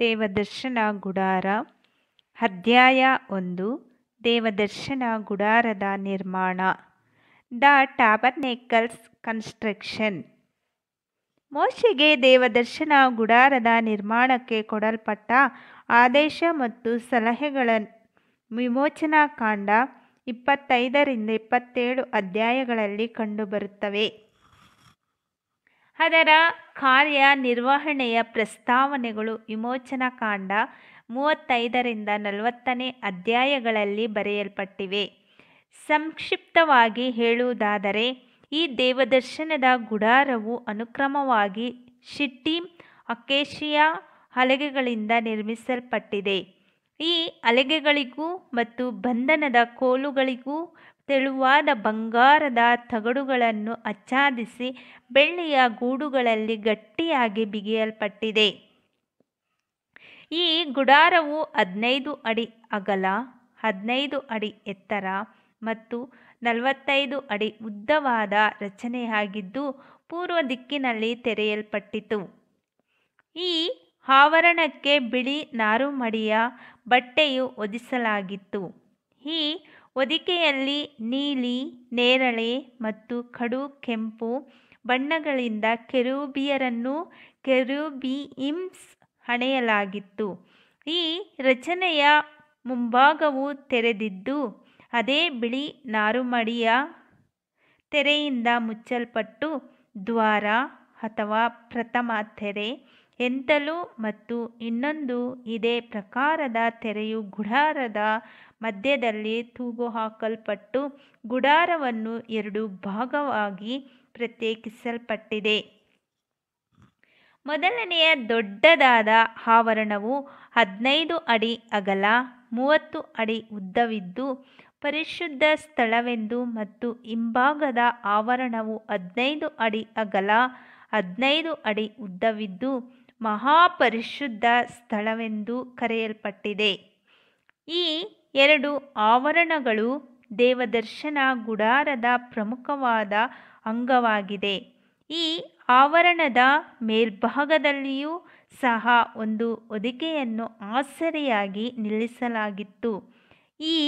ದೇವದರ್ಶನ ಗುಡಾರ ಅಧ್ಯಾಯ ಒಂದು ದೇವದರ್ಶನ ಗುಡಾರದ ನಿರ್ಮಾಣ ದ ನೇಕಲ್ಸ್ ಕನ್ಸ್ಟ್ರಕ್ಷನ್ ಮೋಶಿಗೆ ದೇವದರ್ಶನ ಗುಡಾರದ ನಿರ್ಮಾಣಕ್ಕೆ ಕೊಡಲ್ಪಟ್ಟ ಆದೇಶ ಮತ್ತು ಸಲಹೆಗಳ ವಿಮೋಚನಾ ಕಾಂಡ ಇಪ್ಪತ್ತೈದರಿಂದ ಇಪ್ಪತ್ತೇಳು ಅಧ್ಯಾಯಗಳಲ್ಲಿ ಕಂಡುಬರುತ್ತವೆ ಅದರ ನಿರ್ವಹಣೆಯ ಪ್ರಸ್ತಾವನೆಗಳು ವಿಮೋಚನಾಕಾಂಡ ಮೂವತ್ತೈದರಿಂದ ನಲವತ್ತನೇ ಅಧ್ಯಾಯಗಳಲ್ಲಿ ಬರೆಯಲ್ಪಟ್ಟಿವೆ ಸಂಕ್ಷಿಪ್ತವಾಗಿ ಹೇಳುವುದಾದರೆ ಈ ದೇವದರ್ಶನದ ಗುಡಾರವು ಅನುಕ್ರಮವಾಗಿ ಶಿಟ್ಟಿ ಅಕೇಶಿಯಾ ಹಲಗೆಗಳಿಂದ ನಿರ್ಮಿಸಲ್ಪಟ್ಟಿದೆ ಈ ಹಲಗೆಗಳಿಗೂ ಮತ್ತು ಬಂಧನದ ಕೋಲುಗಳಿಗೂ ತೆಳುವಾದ ಬಂಗಾರದ ತಗಡುಗಳನ್ನು ಅಚ್ಚಾದಿಸಿ ಬೆಳ್ಳಿಯ ಗೂಡುಗಳಲ್ಲಿ ಗಟ್ಟಿಯಾಗಿ ಬಿಗಿಯಲ್ಪಟ್ಟಿದೆ ಈ ಗುಡಾರವು ಹದಿನೈದು ಅಡಿ ಅಗಲ ಹದಿನೈದು ಅಡಿ ಎತ್ತರ ಮತ್ತು ನಲವತ್ತೈದು ಅಡಿ ಉದ್ದವಾದ ರಚನೆಯಾಗಿದ್ದು ಪೂರ್ವ ದಿಕ್ಕಿನಲ್ಲಿ ತೆರೆಯಲ್ಪಟ್ಟಿತು ಈ ಆವರಣಕ್ಕೆ ಬಿಳಿ ನಾರುಮಡಿಯ ಬಟ್ಟೆಯು ಒದಿಸಲಾಗಿತ್ತು ಈ ಹೊದಿಕೆಯಲ್ಲಿ ನೀಲಿ ನೇರಳೆ ಮತ್ತು ಕಡು ಕೆಂಪು ಬಣ್ಣಗಳಿಂದ ಕೆರೂಬಿಯರನ್ನು ಕೆರೂಬಿಯಿಮ್ಸ್ ಹಣೆಯಲಾಗಿತ್ತು ಈ ರಚನೆಯ ಮುಂಭಾಗವು ತೆರೆದಿದ್ದು ಅದೇ ಬಿಳಿ ನಾರುಮಡಿಯ ತೆರೆಯಿಂದ ಮುಚ್ಚಲ್ಪಟ್ಟು ದ್ವಾರ ಅಥವಾ ಪ್ರಥಮ ತೆರೆ ಎಂತಲೂ ಮತ್ತು ಇನ್ನೊಂದು ಇದೇ ಪ್ರಕಾರದ ತೆರೆಯು ಗುಡಾರದ ಮಧ್ಯದಲ್ಲಿ ತೂಗು ಹಾಕಲ್ಪಟ್ಟು ಗುಡಾರವನ್ನು ಎರಡು ಭಾಗವಾಗಿ ಪ್ರತ್ಯೇಕಿಸಲ್ಪಟ್ಟಿದೆ ಮೊದಲನೆಯ ದೊಡ್ಡದಾದ ಆವರಣವು ಹದಿನೈದು ಅಡಿ ಅಗಲ ಮೂವತ್ತು ಅಡಿ ಉದ್ದವಿದ್ದು ಪರಿಶುದ್ಧ ಸ್ಥಳವೆಂದು ಮತ್ತು ಹಿಂಭಾಗದ ಆವರಣವು ಹದಿನೈದು ಅಡಿ ಅಗಲ ಹದಿನೈದು ಅಡಿ ಉದ್ದವಿದ್ದು ಮಹಾಪರಿಶುದ್ಧ ಸ್ಥಳವೆಂದು ಕರೆಯಲ್ಪಟ್ಟಿದೆ ಈ ಎರಡು ಆವರಣಗಳು ದೇವದರ್ಶನ ಗುಡಾರದ ಪ್ರಮುಖವಾದ ಅಂಗವಾಗಿದೆ ಈ ಆವರಣದ ಮೇಲ್ಭಾಗದಲ್ಲಿಯೂ ಸಹ ಒಂದು ಹೊದಿಕೆಯನ್ನು ಆಸರೆಯಾಗಿ ನಿಲ್ಲಿಸಲಾಗಿತ್ತು ಈ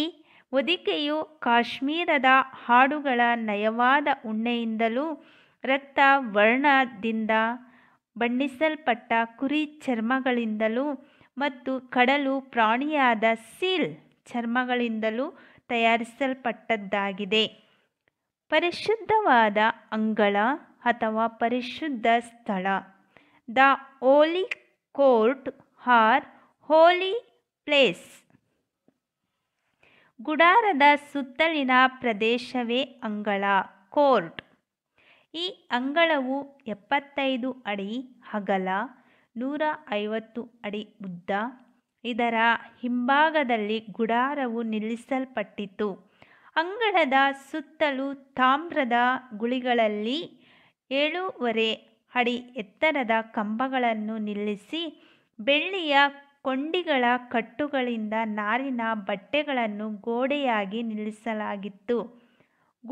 ಹೊದಿಕೆಯು ಕಾಶ್ಮೀರದ ಹಾಡುಗಳ ನಯವಾದ ಉಣ್ಣೆಯಿಂದಲೂ ರಕ್ತ ವರ್ಣದಿಂದ ಬಣ್ಣಿಸಲ್ಪಟ್ಟ ಕುರಿ ಚರ್ಮಗಳಿಂದಲೂ ಮತ್ತು ಕಡಲು ಪ್ರಾಣಿಯಾದ ಸೀಲ್ ಚರ್ಮಗಳಿಂದಲೂ ತಯಾರಿಸಲ್ಪಟ್ಟದ್ದಾಗಿದೆ ಪರಿಶುದ್ಧವಾದ ಅಂಗಳ ಅಥವಾ ಪರಿಶುದ್ಧ ಸ್ಥಳ the holy court or holy place ಗುಡಾರದ ಸುತ್ತಲಿನ ಪ್ರದೇಶವೇ ಅಂಗಳ ಕೋರ್ಟ್ ಈ ಅಂಗಳವು ಎಪ್ಪತ್ತೈದು ಅಡಿ ಅಗಲ ನೂರ ಐವತ್ತು ಅಡಿ ಉದ್ದ ಇದರ ಹಿಂಭಾಗದಲ್ಲಿ ಗುಡಾರವು ನಿಲ್ಲಿಸಲ್ಪಟ್ಟಿತು ಅಂಗಳದ ಸುತ್ತಲೂ ತಾಮ್ರದ ಗುಳಿಗಳಲ್ಲಿ ಏಳೂವರೆ ಅಡಿ ಎತ್ತರದ ಕಂಬಗಳನ್ನು ನಿಲ್ಲಿಸಿ ಬೆಳ್ಳಿಯ ಕೊಂಡಿಗಳ ಕಟ್ಟುಗಳಿಂದ ನಾರಿನ ಬಟ್ಟೆಗಳನ್ನು ಗೋಡೆಯಾಗಿ ನಿಲ್ಲಿಸಲಾಗಿತ್ತು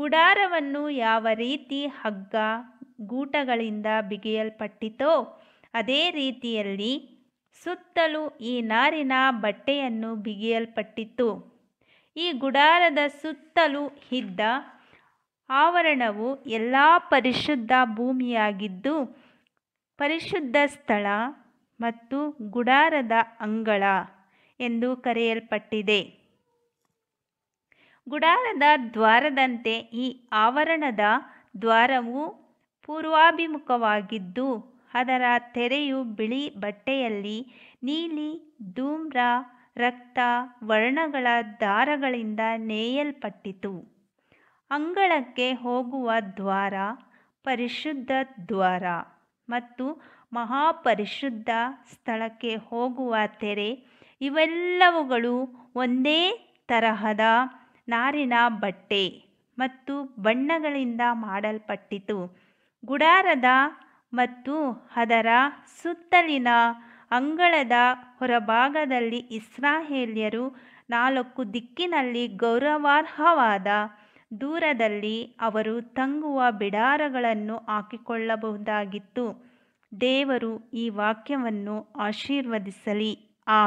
ಗುಡಾರವನ್ನು ಯಾವ ರೀತಿ ಹಗ್ಗ ಗೂಟಗಳಿಂದ ಬಿಗಿಯಲ್ಪಟ್ಟಿತೋ ಅದೇ ರೀತಿಯಲ್ಲಿ ಸುತ್ತಲೂ ಈ ನಾರಿನ ಬಟ್ಟೆಯನ್ನು ಬಿಗಿಯಲ್ಪಟ್ಟಿತ್ತು ಈ ಗುಡಾರದ ಸುತ್ತಲೂ ಇದ್ದ ಆವರಣವು ಎಲ್ಲ ಪರಿಶುದ್ಧ ಭೂಮಿಯಾಗಿದ್ದು ಪರಿಶುದ್ಧ ಸ್ಥಳ ಮತ್ತು ಗುಡಾರದ ಅಂಗಳ ಎಂದು ಕರೆಯಲ್ಪಟ್ಟಿದೆ ಗುಡಾರದ ದ್ವಾರದಂತೆ ಈ ಆವರಣದ ದ್ವಾರವು ಪೂರ್ವಾಭಿಮುಖವಾಗಿದ್ದು ಅದರ ತೆರೆಯು ಬಿಳಿ ಬಟ್ಟೆಯಲ್ಲಿ ನೀಲಿ ಧೂಮ್ರ ರಕ್ತ ವರ್ಣಗಳ ದಾರಗಳಿಂದ ನೇಯಲ್ಪಟ್ಟಿತು ಅಂಗಳಕ್ಕೆ ಹೋಗುವ ದ್ವಾರ ಪರಿಶುದ್ಧ ದ್ವಾರ ಮತ್ತು ಮಹಾಪರಿಶುದ್ಧ ಸ್ಥಳಕ್ಕೆ ಹೋಗುವ ತೆರೆ ಇವೆಲ್ಲವುಗಳು ಒಂದೇ ತರಹದ ನಾರಿನ ಬಟ್ಟೆ ಮತ್ತು ಬಣ್ಣಗಳಿಂದ ಮಾಡಲ್ಪಟ್ಟಿತು ಗುಡಾರದ ಮತ್ತು ಅದರ ಸುತ್ತಲಿನ ಅಂಗಳದ ಹೊರಭಾಗದಲ್ಲಿ ಇಸ್ರಾಯೇಲ್ಯರು ನಾಲ್ಕು ದಿಕ್ಕಿನಲ್ಲಿ ಗೌರವಾರ್ಹವಾದ ದೂರದಲ್ಲಿ ಅವರು ತಂಗುವ ಬಿಡಾರಗಳನ್ನು ಹಾಕಿಕೊಳ್ಳಬಹುದಾಗಿತ್ತು ದೇವರು ಈ ವಾಕ್ಯವನ್ನು ಆಶೀರ್ವದಿಸಲಿ ಆ